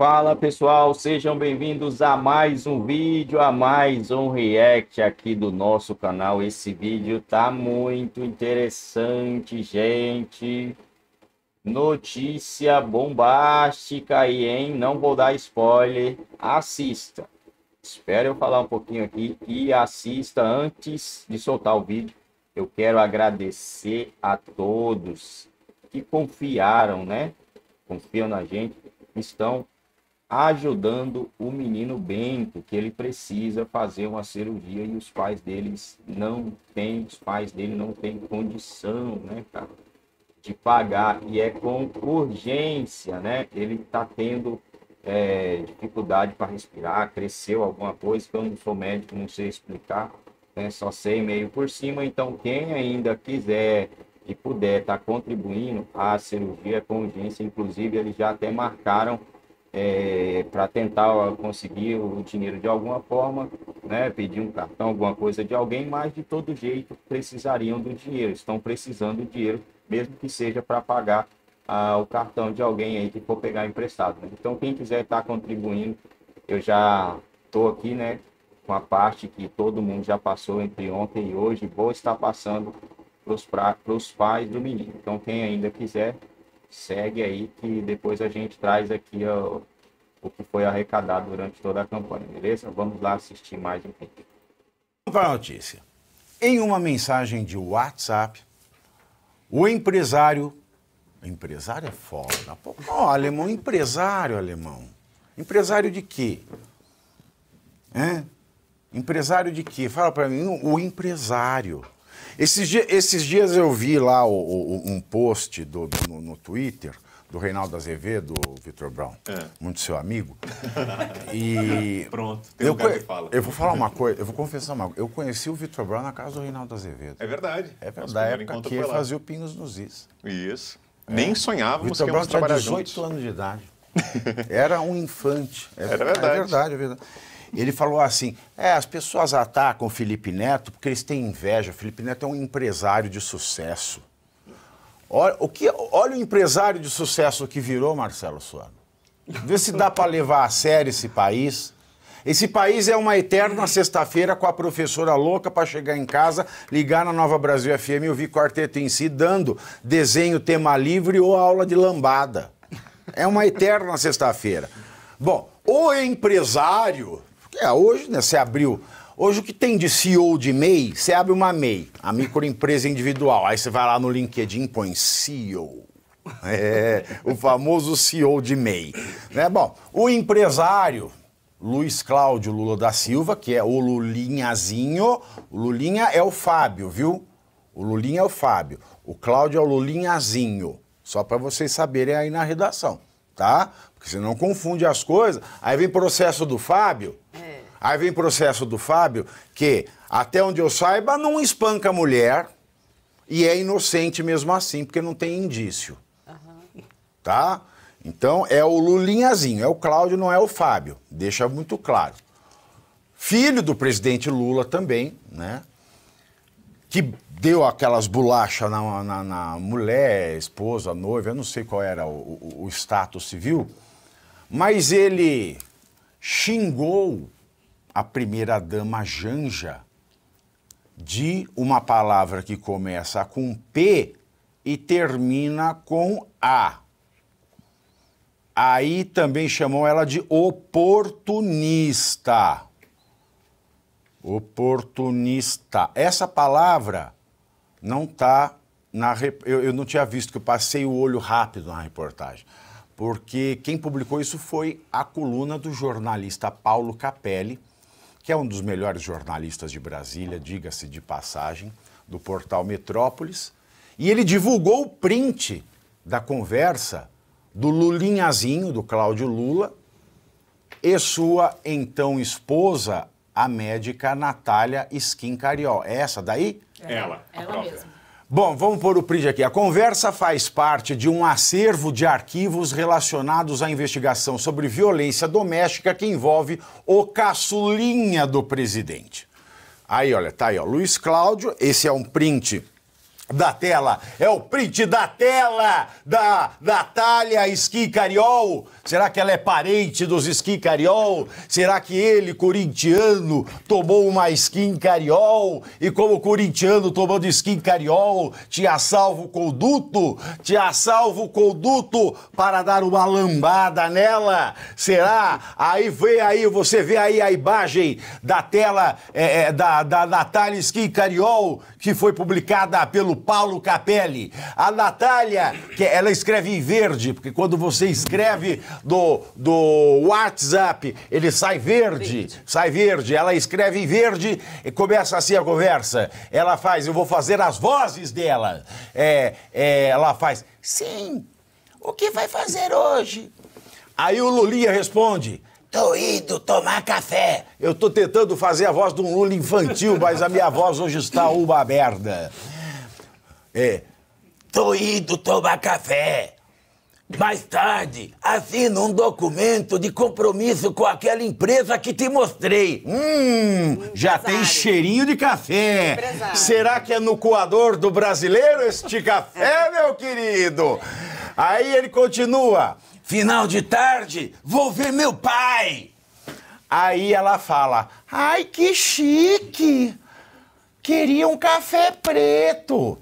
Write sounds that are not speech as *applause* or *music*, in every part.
Fala pessoal, sejam bem-vindos a mais um vídeo, a mais um react aqui do nosso canal. Esse vídeo tá muito interessante, gente. Notícia bombástica aí, hein? Não vou dar spoiler. Assista. Espero eu falar um pouquinho aqui e assista antes de soltar o vídeo. Eu quero agradecer a todos que confiaram, né? Confiam na gente, estão ajudando o menino Bento, que ele precisa fazer uma cirurgia e os pais deles não têm, os pais dele não têm condição, né, cara, de pagar e é com urgência, né? Ele está tendo é, dificuldade para respirar, cresceu alguma coisa, que eu não sou médico, não sei explicar, né? só sei meio por cima. Então, quem ainda quiser e puder estar tá contribuindo, a cirurgia é com urgência, inclusive eles já até marcaram é, para tentar conseguir o dinheiro de alguma forma, né, pedir um cartão, alguma coisa de alguém, mas de todo jeito precisariam do dinheiro, estão precisando do dinheiro, mesmo que seja para pagar ah, o cartão de alguém aí que for pegar emprestado. Né? Então, quem quiser estar tá contribuindo, eu já estou aqui, né, com a parte que todo mundo já passou entre ontem e hoje, vou estar passando para os pais do menino. Então, quem ainda quiser segue aí que depois a gente traz aqui ó, o que foi arrecadado durante toda a campanha, beleza? Vamos lá assistir mais um pouquinho. Vamos para a notícia. Em uma mensagem de WhatsApp, o empresário. Empresário é foda. Pô, alemão, empresário alemão. Empresário de quê? É? Empresário de quê? Fala para mim, o empresário esses, dia, esses dias eu vi lá o, o, um post do, do no, no, Twitter do Reinaldo Azevedo, Vitor Brown, é. muito seu amigo. *laughs* E pronto, tem eu, lugar fala. Eu vou falar uma coisa, eu vou confessar uma coisa. Eu conheci o Vitor Brown na casa do Reinaldo Azevedo. É verdade. É verdade. Da época que ele fazia o Pingos nos Is. Isso. É. Nem sonhávamos Victor que íamos Brown trabalhar tinha 18 anos de idade. *laughs* Era um infante. É, Era verdade. É verdade, é verdade. Ele falou assim: é, as pessoas atacam o Felipe Neto porque eles têm inveja. O Felipe Neto é um empresário de sucesso. Olha o, que, olha o empresário de sucesso que virou Marcelo Suano. Vê se dá para levar a sério esse país. Esse país é uma eterna sexta-feira com a professora louca para chegar em casa, ligar na Nova Brasil FM e ouvir quarteto em si, dando desenho, tema livre ou aula de lambada. É uma eterna sexta-feira. Bom, o empresário é, hoje, né, você abriu. Hoje o que tem de CEO de MEI, você abre uma MEI, a microempresa individual. Aí você vai lá no LinkedIn e põe CEO. É, o famoso CEO de MEI. Né? Bom, o empresário Luiz Cláudio Lula da Silva, que é o Lulinhazinho. O Lulinha é o Fábio, viu? O Lulinha é o Fábio. O Cláudio é o Lulinhazinho. Só para vocês saberem aí na redação, tá? Porque você não confunde as coisas. Aí vem processo do Fábio. Aí vem processo do Fábio, que, até onde eu saiba, não espanca a mulher e é inocente mesmo assim, porque não tem indício. Uhum. Tá? Então é o Lulinhazinho, é o Cláudio, não é o Fábio. Deixa muito claro. Filho do presidente Lula também, né? Que deu aquelas bolachas na, na, na mulher, esposa, noiva, eu não sei qual era o, o, o status civil, mas ele xingou a primeira-dama Janja de uma palavra que começa com P e termina com A. Aí também chamou ela de oportunista. Oportunista. Essa palavra não está na. Rep... Eu, eu não tinha visto, que eu passei o olho rápido na reportagem. Porque quem publicou isso foi a coluna do jornalista Paulo Capelli, que é um dos melhores jornalistas de Brasília, diga-se de passagem, do portal Metrópolis, e ele divulgou o print da conversa do Lulinhazinho, do Cláudio Lula, e sua então esposa, a médica Natália Skin Cariol. É essa daí? É. Ela, ela, ela mesma. Bom, vamos pôr o print aqui. A conversa faz parte de um acervo de arquivos relacionados à investigação sobre violência doméstica que envolve o caçulinha do presidente. Aí, olha, tá aí, ó. Luiz Cláudio, esse é um print da tela. É o print da tela da Natália Esqui Cariol. Será que ela é parente dos Esqui Cariol? Será que ele, corintiano, tomou uma skin Cariol? E como corintiano tomando skin Cariol, tinha salvo conduto? Tinha salvo conduto para dar uma lambada nela? Será? Aí vê aí, você vê aí a imagem da tela é, é, da, da Natália Esqui Cariol, que foi publicada pelo Paulo Capelli. A Natália, que ela escreve em verde, porque quando você escreve do, do WhatsApp, ele sai verde, verde. Sai verde. Ela escreve em verde e começa assim a conversa. Ela faz, eu vou fazer as vozes dela. É, é, ela faz, sim, o que vai fazer hoje? Aí o Lulinha responde, Tô indo tomar café. Eu tô tentando fazer a voz de um Lula infantil, mas a minha voz hoje está uma merda. É. Tô indo tomar café. Mais tarde, assino um documento de compromisso com aquela empresa que te mostrei. Hum, já tem cheirinho de café. Empresário. Será que é no coador do brasileiro este café, *laughs* meu querido? Aí ele continua. Final de tarde, vou ver meu pai. Aí ela fala: Ai, que chique! Queria um café preto.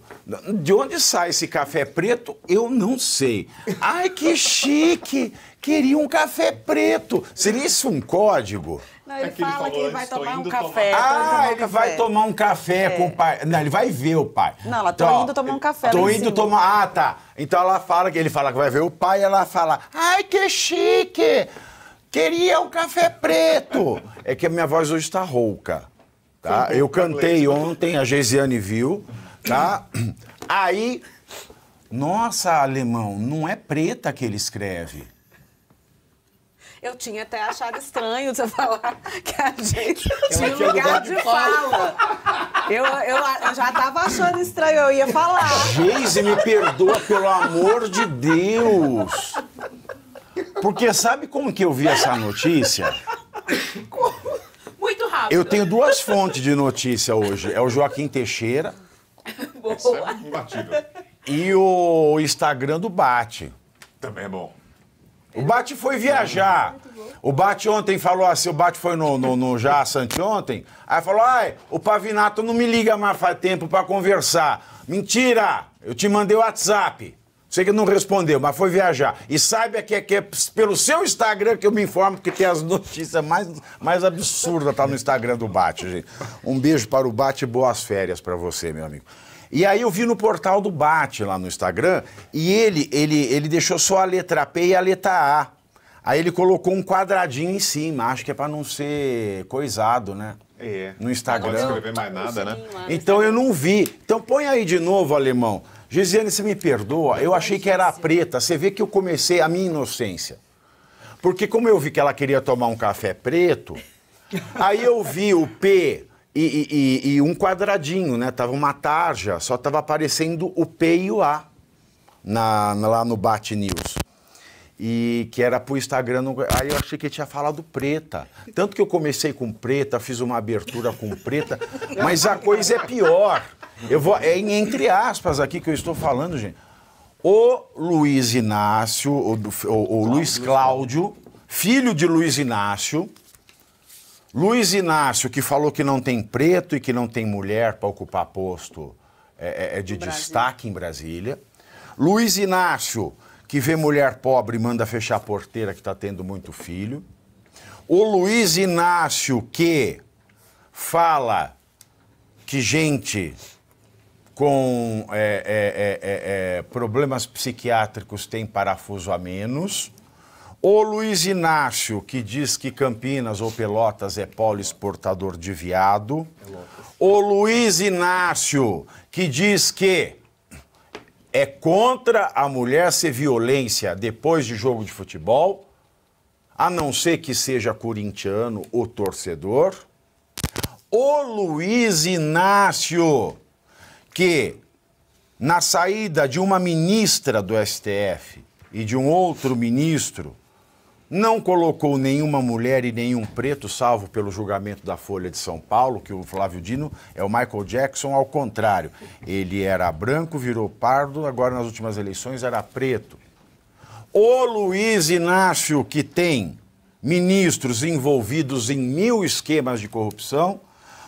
De onde sai esse café preto, eu não sei. Ai, que chique! Queria um café preto. Seria isso um código? Não, ele é fala que ele ah, vai tomar um café. Ah, ele vai tomar um café com o pai. Não, ele vai ver o pai. Não, ela tô indo tomar um café. Tô indo tomar. Ah, tá. Então ela fala que ele fala que vai ver o pai, ela fala: "Ai, que chique! Queria um café preto". É que a minha voz hoje está rouca, tá? Eu tá cantei ontem, a Geisiane viu tá? Aí, nossa, alemão, não é preta que ele escreve. Eu tinha até achado estranho você *laughs* falar que a gente tinha um lugar de fala. Eu, eu, eu já tava achando estranho, eu ia falar. Geise, me perdoa, pelo amor de Deus. Porque sabe como que eu vi essa notícia? Como? Muito rápido. Eu tenho duas fontes de notícia hoje. É o Joaquim Teixeira isso é imbatível. E o Instagram do Bate. Também é bom. O Bate foi viajar. O Bate ontem falou assim, o Bate foi no, no, no Jaçante ontem, aí falou, ai, o Pavinato não me liga mais faz tempo para conversar. Mentira, eu te mandei o WhatsApp. Sei que não respondeu, mas foi viajar. E saiba que é, que é pelo seu Instagram que eu me informo que tem as notícias mais, mais absurdas tá no Instagram do Bate, gente. Um beijo para o Bate e boas férias para você, meu amigo. E aí eu vi no portal do Bate lá no Instagram e ele ele ele deixou só a letra P e a letra A. Aí ele colocou um quadradinho em cima, acho que é para não ser coisado, né? É. No Instagram. Não escrever mais nada, né? Então eu não vi. Então põe aí de novo, alemão. Gisiane, você me perdoa, eu achei que era a preta. Você vê que eu comecei a minha inocência. Porque como eu vi que ela queria tomar um café preto, aí eu vi o P e, e, e, um quadradinho, né? Tava uma tarja, só tava aparecendo o P e o A na, na, lá no Bat News. E que era pro Instagram. Aí eu achei que tinha falado preta. Tanto que eu comecei com preta, fiz uma abertura com preta, *laughs* mas a coisa é pior. Eu vou, é entre aspas aqui que eu estou falando, gente. O Luiz Inácio, o, o, o Luiz Cláudio, filho de Luiz Inácio, Luiz Inácio, que falou que não tem preto e que não tem mulher para ocupar posto é, é, é de destaque em Brasília. Luiz Inácio, que vê mulher pobre e manda fechar a porteira que está tendo muito filho. O Luiz Inácio, que fala que gente com é, é, é problemas psiquiátricos tem parafuso a menos. O Luiz Inácio, que diz que Campinas ou Pelotas é polo exportador de viado. O Luiz Inácio, que diz que é contra a mulher ser violência depois de jogo de futebol, a não ser que seja corintiano ou torcedor. O Luiz Inácio, que na saída de uma ministra do STF e de um outro ministro não colocou nenhuma mulher e nenhum preto, salvo pelo julgamento da Folha de São Paulo, que o Flávio Dino é o Michael Jackson ao contrário. Ele era branco, virou pardo, agora nas últimas eleições era preto. O Luiz Inácio, que tem ministros envolvidos em mil esquemas de corrupção,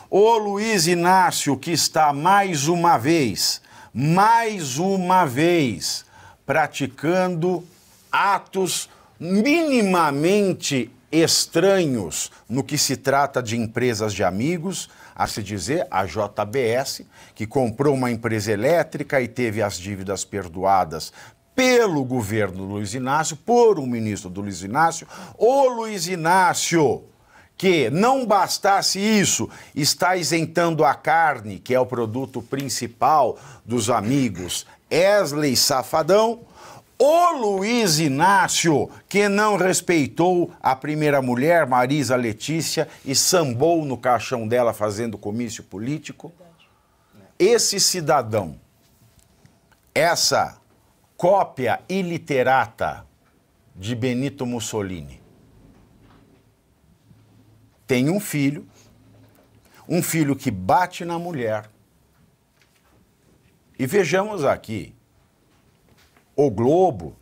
o Luiz Inácio, que está mais uma vez, mais uma vez, praticando atos minimamente estranhos no que se trata de empresas de amigos, a se dizer a JBS, que comprou uma empresa elétrica e teve as dívidas perdoadas pelo governo do Luiz Inácio, por um ministro do Luiz Inácio, o Luiz Inácio que não bastasse isso, está isentando a carne, que é o produto principal dos amigos Esley Safadão, o Luiz Inácio, que não respeitou a primeira mulher, Marisa Letícia, e sambou no caixão dela fazendo comício político. Esse cidadão, essa cópia iliterata de Benito Mussolini, tem um filho, um filho que bate na mulher. E vejamos aqui, o Globo,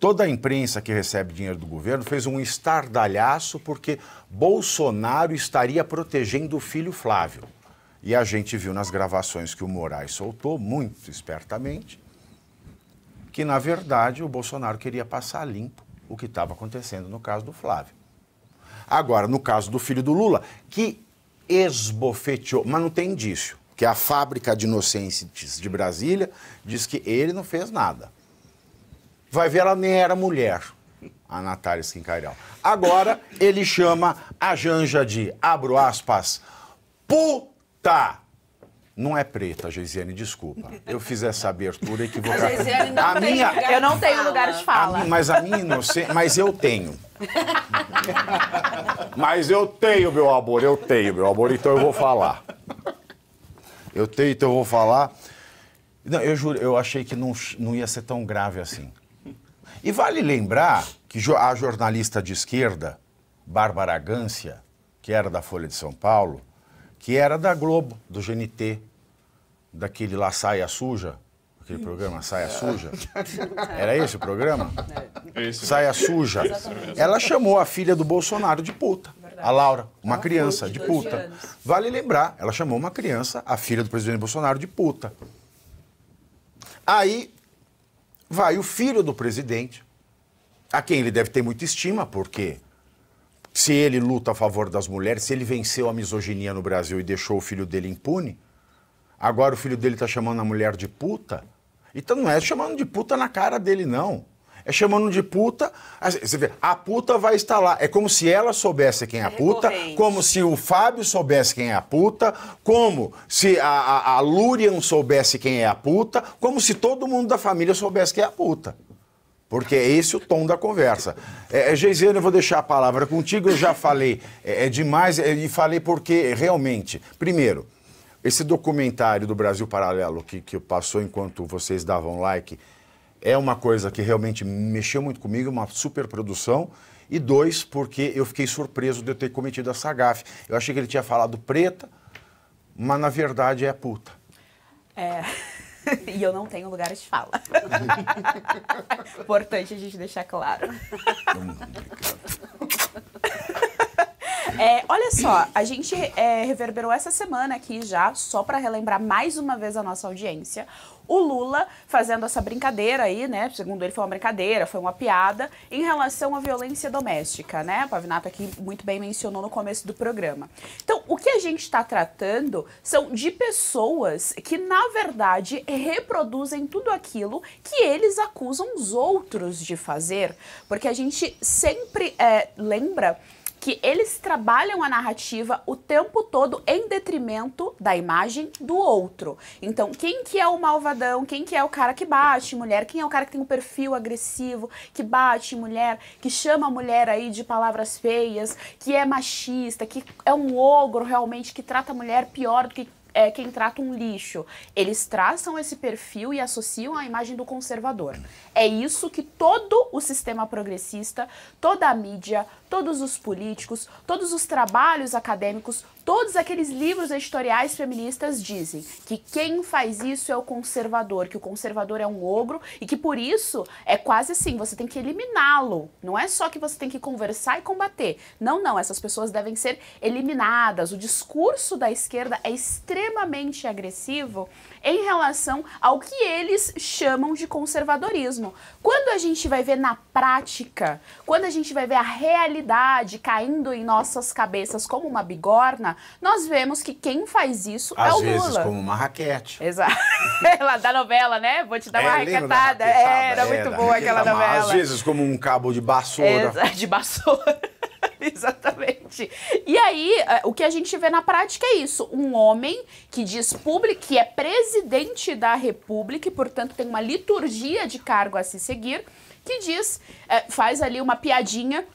toda a imprensa que recebe dinheiro do governo fez um estardalhaço porque Bolsonaro estaria protegendo o filho Flávio. E a gente viu nas gravações que o Moraes soltou, muito espertamente, que na verdade o Bolsonaro queria passar limpo o que estava acontecendo no caso do Flávio. Agora, no caso do filho do Lula, que esbofeteou, mas não tem indício, que a fábrica de inocentes de Brasília diz que ele não fez nada. Vai ver, ela nem era mulher, a Natália Skincarel. Agora ele chama a Janja de, abro aspas, puta. Não é preta, Geisiane, desculpa. Eu fiz essa abertura *laughs* equivocada. A Geisiane não a tem minha... lugar Eu não tenho lugar de fala. A mas a minha inocência... Mas eu tenho. mas eu tenho, meu amor, eu tenho, meu amor, então eu vou falar. Eu tenho, então eu vou falar. Não, eu juro, eu achei que não, não ia ser tão grave assim. E vale lembrar que a jornalista de esquerda, Bárbara Gância, que era da Folha de São Paulo, que era da Globo, do GNT, daquele lá Saia Suja, aquele programa Saia Suja. Era esse o programa? É. Esse Saia Suja. Ela chamou a filha do Bolsonaro de puta. A Laura, uma criança de puta. Vale lembrar, ela chamou uma criança, a filha do presidente Bolsonaro, de puta. Aí vai o filho do presidente, a quem ele deve ter muita estima, porque se ele luta a favor das mulheres, se ele venceu a misoginia no Brasil e deixou o filho dele impune, agora o filho dele está chamando a mulher de puta. Então não é chamando de puta na cara dele, não é chamando de puta. Assim, você vê, a puta vai estar lá. É como se ela soubesse quem é a é puta, como se o Fábio soubesse quem é a puta, como se a, a, a Lurian soubesse quem é a puta, como se todo mundo da família soubesse quem é a puta. Porque é esse o tom da conversa. É, é, Geisiane, eu vou deixar a palavra contigo, eu já falei é, é demais é, e falei porque realmente, primeiro, esse documentário do Brasil Paralelo que, que passou enquanto vocês davam like, é uma coisa que realmente mexeu muito comigo, uma super produção. E dois, porque eu fiquei surpreso de eu ter cometido essa gafe. Eu achei que ele tinha falado preta, mas na verdade é puta. É. *laughs* e eu não tenho lugar de fala. *laughs* Importante a gente deixar claro. Hum, *laughs* É, olha só, a gente é, reverberou essa semana aqui já, só para relembrar mais uma vez a nossa audiência, o Lula fazendo essa brincadeira aí, né? Segundo ele, foi uma brincadeira, foi uma piada em relação à violência doméstica, né? A Pavinato aqui muito bem mencionou no começo do programa. Então, o que a gente está tratando são de pessoas que, na verdade, reproduzem tudo aquilo que eles acusam os outros de fazer, porque a gente sempre é, lembra que eles trabalham a narrativa o tempo todo em detrimento da imagem do outro. Então, quem que é o malvadão? Quem que é o cara que bate mulher? Quem é o cara que tem um perfil agressivo, que bate mulher, que chama a mulher aí de palavras feias, que é machista, que é um ogro realmente, que trata a mulher pior do que é, quem trata um lixo. Eles traçam esse perfil e associam a imagem do conservador. É isso que todo o sistema progressista, toda a mídia, todos os políticos, todos os trabalhos acadêmicos, Todos aqueles livros editoriais feministas dizem que quem faz isso é o conservador, que o conservador é um ogro e que por isso é quase assim, você tem que eliminá-lo. Não é só que você tem que conversar e combater. Não, não, essas pessoas devem ser eliminadas. O discurso da esquerda é extremamente agressivo em relação ao que eles chamam de conservadorismo. Quando a gente vai ver na prática, quando a gente vai ver a realidade caindo em nossas cabeças como uma bigorna, nós vemos que quem faz isso é Às é o vezes, Lula. como uma raquete. Exato. *laughs* Ela da novela, né? Vou te dar é, uma raquetada. É, era é, muito boa aquela novela. Às vezes como um cabo de baçoura. Exa de baçoura. *laughs* Exatamente gente. E aí, é, o que a gente vê na prática é isso: um homem que diz público, que é presidente da República e, portanto, tem uma liturgia de cargo a se seguir, que diz, é, faz ali uma piadinha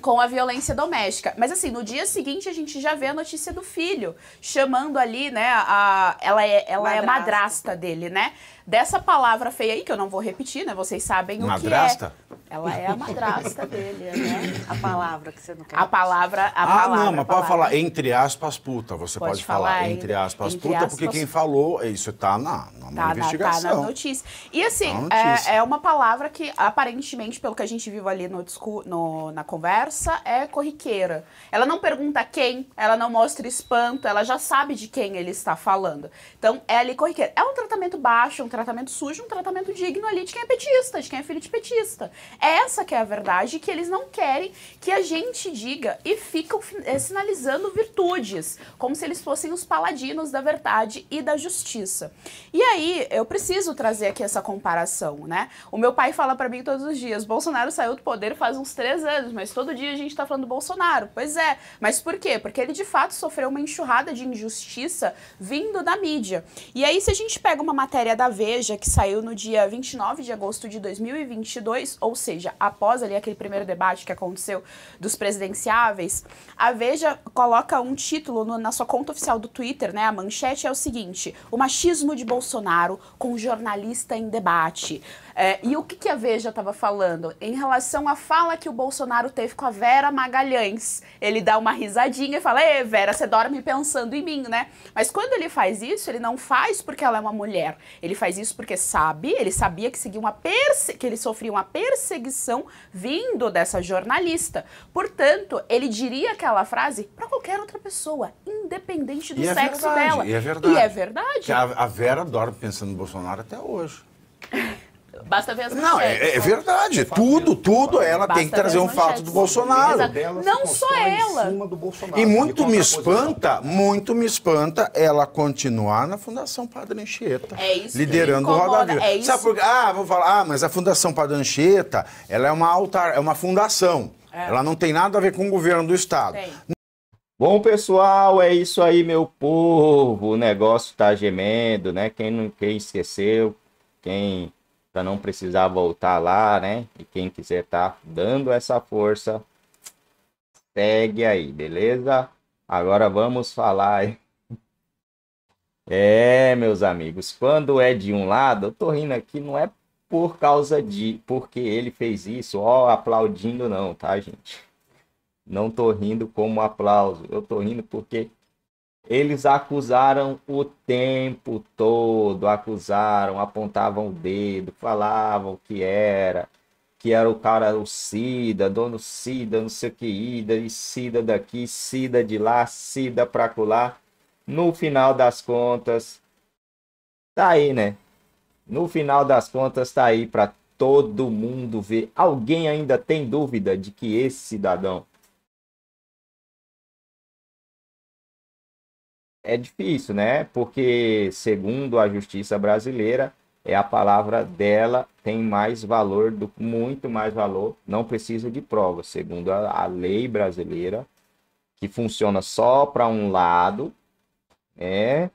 com a violência doméstica. Mas assim, no dia seguinte a gente já vê a notícia do filho, chamando ali, né, a, ela é ela é madrasta. é madrasta dele, né? Dessa palavra feia aí que eu não vou repetir, né? Vocês sabem madrasta? o que é. madrasta Ela é a madrasta *laughs* dele, né? A palavra que você não quer. A palavra a Ah, palavra, não, mas pode falar entre aspas puta, você pode, pode falar, falar entre aspas entre puta, aspas... porque quem falou, isso tá na Tá, tá na, investigação. Tá na notícia. E assim, tá é, notícia. É, é, uma palavra que aparentemente, pelo que a gente viu ali no, no, na conversa, é corriqueira. Ela não pergunta quem, ela não mostra espanto, ela já sabe de quem ele está falando. Então, é ali corriqueira. É um tratamento baixo, um tratamento sujo, um tratamento digno ali de quem é petista, de quem é filho de petista. Essa que é a verdade, que eles não querem que a gente diga e ficam é, sinalizando virtudes, como se eles fossem os paladinos da verdade e da justiça. E aí, aí eu preciso trazer aqui essa comparação, né? O meu pai fala para mim todos os dias: Bolsonaro saiu do poder faz uns três anos, mas todo dia a gente está falando do Bolsonaro. Pois é, mas por quê? Porque ele de fato sofreu uma enxurrada de injustiça vindo da mídia. E aí, se a gente pega uma matéria da Veja que saiu no dia 29 de agosto de 2022, ou seja, após ali aquele primeiro debate que aconteceu dos presidenciáveis, a Veja coloca um título no, na sua conta oficial do Twitter, né? A manchete é o seguinte: o machismo de Bolsonaro Bolsonaro com jornalista em debate. É, e o que, que a Veja estava falando? Em relação à fala que o Bolsonaro teve com a Vera Magalhães. Ele dá uma risadinha e fala: Ê, Vera, você dorme pensando em mim, né? Mas quando ele faz isso, ele não faz porque ela é uma mulher. Ele faz isso porque sabe, ele sabia que, seguia uma perse que ele sofria uma perseguição vindo dessa jornalista. Portanto, ele diria aquela frase para qualquer outra pessoa, independente do e é sexo é verdade, dela. E é verdade. E é verdade. Que a, a Vera dorme pensa no Bolsonaro até hoje. *laughs* Basta ver as coisas. Não, é, é verdade. Tudo, tudo, ela Basta tem que trazer um fato do Bolsonaro. Não só ela. e muito me espanta, muito me espanta ela continuar na Fundação Padre Anchieta. É isso liderando o Roda Viva. É isso. Sabe por quê? Ah, vou falar, ah, mas a Fundação Padre Anchieta, ela é uma altar, é uma fundação. É. Ela não tem nada a ver com o governo do Estado. Tem. Bom, pessoal, é isso aí, meu povo. O negócio tá gemendo, né? Quem não quem esqueceu, quem pra não precisar voltar lá, né? E quem quiser tá dando essa força, segue aí, beleza? Agora vamos falar. É, meus amigos, quando é de um lado, eu tô rindo aqui, não é por causa de porque ele fez isso, ó, aplaudindo não, tá, gente? Não tô rindo como aplauso, eu tô rindo porque eles acusaram o tempo todo, acusaram, apontavam o dedo, falavam que era, que era o cara, o Cida, dono Cida, não sei o que, Ida, e Cida daqui, Cida de lá, Cida pra colar. No final das contas, tá aí, né? No final das contas, tá aí pra todo mundo ver. Alguém ainda tem dúvida de que esse cidadão é difícil, né? Porque, segundo a justiça brasileira, é a palavra dela tem mais valor, do, muito mais valor, não precisa de prova, segundo a, a lei brasileira, que funciona só para um lado, É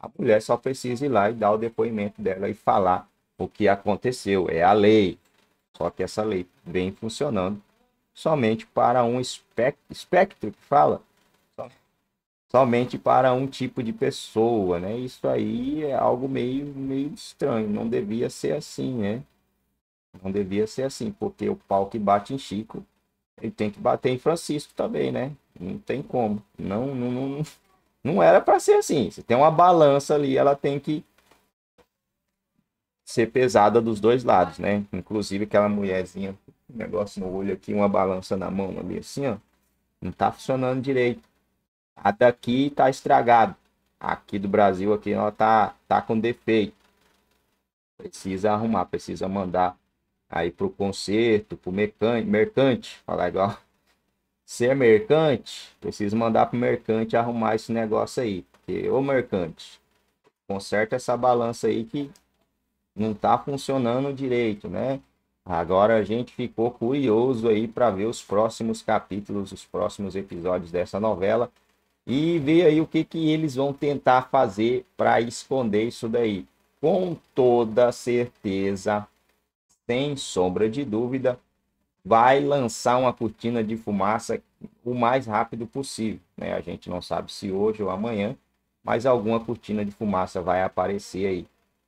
A mulher só precisa ir lá e dar o depoimento dela e falar o que aconteceu, é a lei. Só que essa lei vem funcionando somente para um espectro, espectro que fala somente para um tipo de pessoa, né? Isso aí é algo meio, meio estranho, não devia ser assim, né? Não devia ser assim, porque o pau que bate em Chico, ele tem que bater em Francisco também, né? Não tem como. Não, não, não, não era para ser assim. Você tem uma balança ali, ela tem que ser pesada dos dois lados, né? Inclusive aquela mulherzinha, um negócio no olho aqui, uma balança na mão ali assim, ó. Não tá funcionando direito. A daqui tá estragado. Aqui do Brasil aqui ela tá tá com defeito. Precisa arrumar, precisa mandar aí pro conserto, pro mercante, mercante, falar igual. Ser *laughs* é mercante, precisa mandar pro mercante arrumar esse negócio aí, porque o mercante, conserta essa balança aí que não tá funcionando direito, né? Agora a gente ficou curioso aí para ver os próximos capítulos, os próximos episódios dessa novela e ver aí o que, que eles vão tentar fazer para esconder isso daí. Com toda certeza, sem sombra de dúvida, vai lançar uma cortina de fumaça o mais rápido possível. Né? A gente não sabe se hoje ou amanhã, mas alguma cortina de fumaça vai aparecer aí.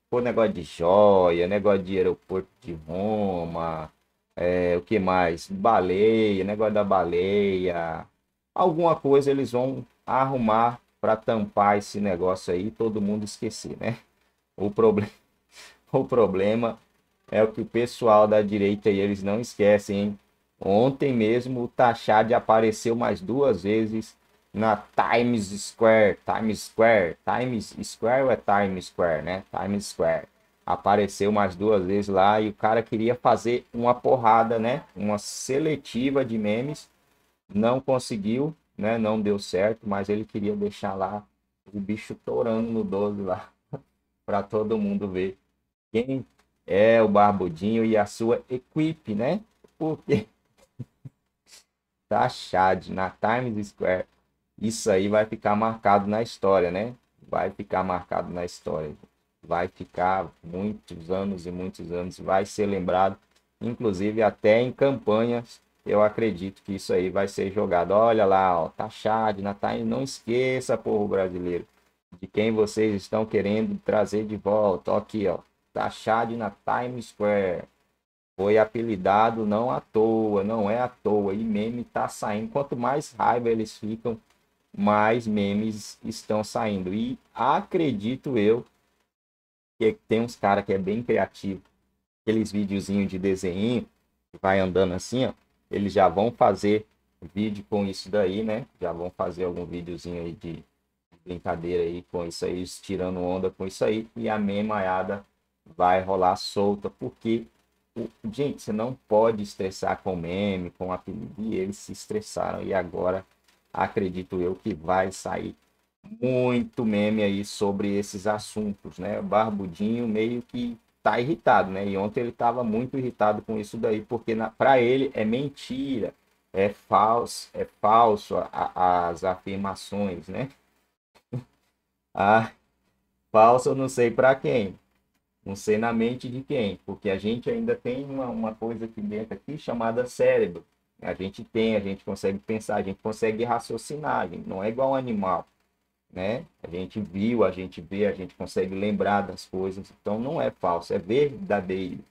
Por negócio de joia, negócio de aeroporto de Roma, é, o que mais? Baleia, negócio da baleia. Alguma coisa eles vão arrumar para tampar esse negócio aí todo mundo esquecer, né? O, proble *laughs* o problema é o que o pessoal da direita aí, eles não esquecem, hein? Ontem mesmo o Tachad apareceu mais duas vezes na Times Square, Times Square, Times Square ou é Times Square, né? Times Square. Apareceu mais duas vezes lá e o cara queria fazer uma porrada, né? Uma seletiva de memes, não conseguiu né? Não deu certo, mas ele queria deixar lá o bicho torando no 12 lá, *laughs* para todo mundo ver quem é o Barbudinho e a sua equipe, né? Porque *laughs* tá chad na Times Square. Isso aí vai ficar marcado na história, né? Vai ficar marcado na história. Vai ficar muitos anos e muitos anos, vai ser lembrado, inclusive até em campanhas eu acredito que isso aí vai ser jogado. Olha lá, ó, na tá Natal, não esqueça, povo brasileiro, de quem vocês estão querendo trazer de volta. Ó, aqui, ó, taxado tá na Times Square. Foi apelidado não à toa, não é à toa. E meme tá saindo. Quanto mais raiva eles ficam, mais memes estão saindo. E acredito eu que tem uns cara que é bem criativo. Aqueles videozinhos de desenho, que vai andando assim, ó eles já vão fazer vídeo com isso daí, né? Já vão fazer algum videozinho aí de brincadeira aí com isso aí, tirando onda com isso aí, e a memaiada vai rolar solta, porque gente, você não pode estressar com meme, com apelido, e eles se estressaram, e agora acredito eu que vai sair muito meme aí sobre esses assuntos, né? Barbudinho meio que tá irritado, né? E ontem ele estava muito irritado com isso daí, porque para ele é mentira, é falso, é falso a, a, as afirmações, né? *laughs* ah, falso eu não sei para quem, não sei na mente de quem, porque a gente ainda tem uma, uma coisa aqui dentro aqui chamada cérebro. A gente tem, a gente consegue pensar, a gente consegue raciocinar, gente não é igual um animal né? A gente viu, a gente vê, a gente consegue lembrar das coisas. Então não é falso, é verdadeiro.